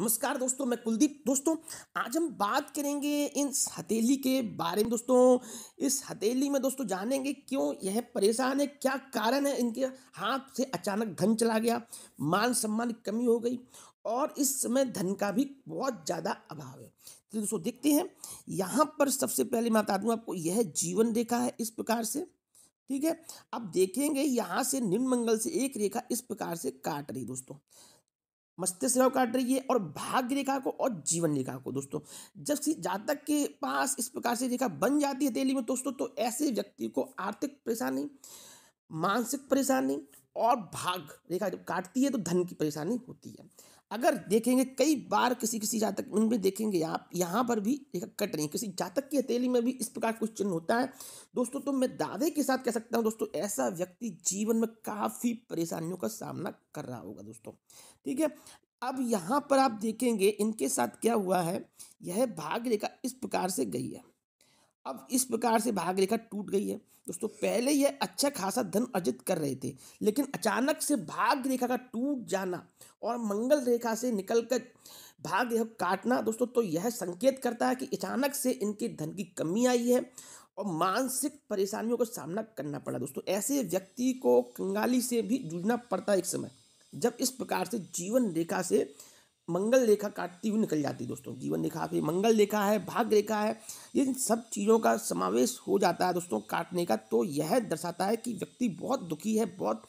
नमस्कार दोस्तों मैं कुलदीप दोस्तों आज हम बात करेंगे इस हथेली के बारे में दोस्तों इस हथेली में दोस्तों जानेंगे क्यों यह परेशान है क्या कारण है इनके हाथ से अचानक धन चला गया मान सम्मान कमी हो गई और इस समय धन का भी बहुत ज़्यादा अभाव है तो दोस्तों देखते हैं यहाँ पर सबसे पहले मैं बता दूँ आपको यह जीवन रेखा है इस प्रकार से ठीक है अब देखेंगे यहाँ से निम्न मंगल से एक रेखा इस प्रकार से काट रही दोस्तों मस्तिष्क रेखा काट रही है और भाग्य रेखा को और जीवन रेखा को दोस्तों जब जातक के पास इस प्रकार से रेखा बन जाती है तेली में दोस्तों तो ऐसे व्यक्ति को आर्थिक परेशानी मानसिक परेशानी और भाग रेखा जब काटती है तो धन की परेशानी होती है अगर देखेंगे कई बार किसी किसी जातक उनमें देखेंगे आप यहाँ पर भी रेखा कट रही है किसी जातक की हथेली में भी इस प्रकार कुछ चिन्ह होता है दोस्तों तो मैं दावे के साथ कह सकता हूँ दोस्तों ऐसा व्यक्ति जीवन में काफ़ी परेशानियों का सामना कर रहा होगा दोस्तों ठीक है अब यहाँ पर आप देखेंगे इनके साथ क्या हुआ है यह भाग रेखा इस प्रकार से गई है अब इस प्रकार से भाग रेखा टूट गई है दोस्तों पहले यह अच्छा खासा धन अर्जित कर रहे थे लेकिन अचानक से भाग रेखा का टूट जाना और मंगल रेखा से निकलकर भाग रेखा काटना दोस्तों तो यह संकेत करता है कि अचानक से इनके धन की कमी आई है और मानसिक परेशानियों का सामना करना पड़ा दोस्तों ऐसे व्यक्ति को कंगाली से भी जूझना पड़ता है एक समय जब इस प्रकार से जीवन रेखा से मंगल रेखा काटती हुई निकल जाती है दोस्तों जीवन रेखा फिर मंगल रेखा है भाग्य रेखा है इन सब चीज़ों का समावेश हो जाता है दोस्तों काटने का तो यह दर्शाता है कि व्यक्ति बहुत दुखी है बहुत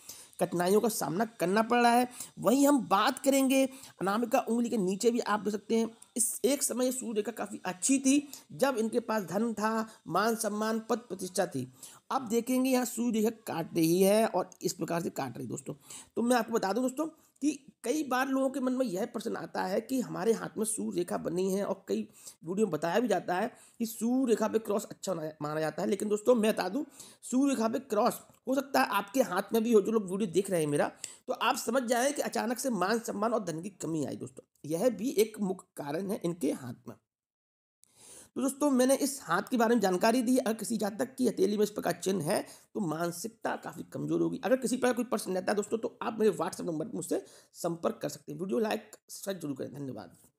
कठिनाइयों का सामना करना पड़ रहा है वहीं हम बात करेंगे अनामिका उंगली के नीचे भी आप देख सकते हैं इस एक समय सूर्य रेखा काफ़ी अच्छी थी जब इनके पास धन था मान सम्मान पद प्रतिष्ठा थी अब देखेंगे यहाँ सूर्य रेखा काट रही है और इस प्रकार से काट रही दोस्तों तो मैं आपको बता दूँ दोस्तों कि कई बार लोगों के मन में यह प्रश्न आता है कि हमारे हाथ में सूर्य रेखा बनी है और कई वीडियो में बताया भी जाता है कि सूर्य रेखा पे क्रॉस अच्छा माना जाता है लेकिन दोस्तों मैं बता दूं सूर्य रेखा पे क्रॉस हो सकता है आपके हाथ में भी हो जो लोग वीडियो देख रहे हैं मेरा तो आप समझ जाए कि अचानक से मान सम्मान और धन की कमी आई दोस्तों यह भी एक मुख्य कारण है इनके हाथ में तो दोस्तों मैंने इस हाथ के बारे में जानकारी दी अगर किसी जातक की हथेली में इस प्रकार चिन्ह है तो मानसिकता काफ़ी कमजोर होगी अगर किसी प्रकार कोई प्रश्न रहता है दोस्तों तो आप मेरे व्हाट्सएप नंबर पर मुझसे संपर्क कर सकते हैं वीडियो लाइक शेयर जरूर करें धन्यवाद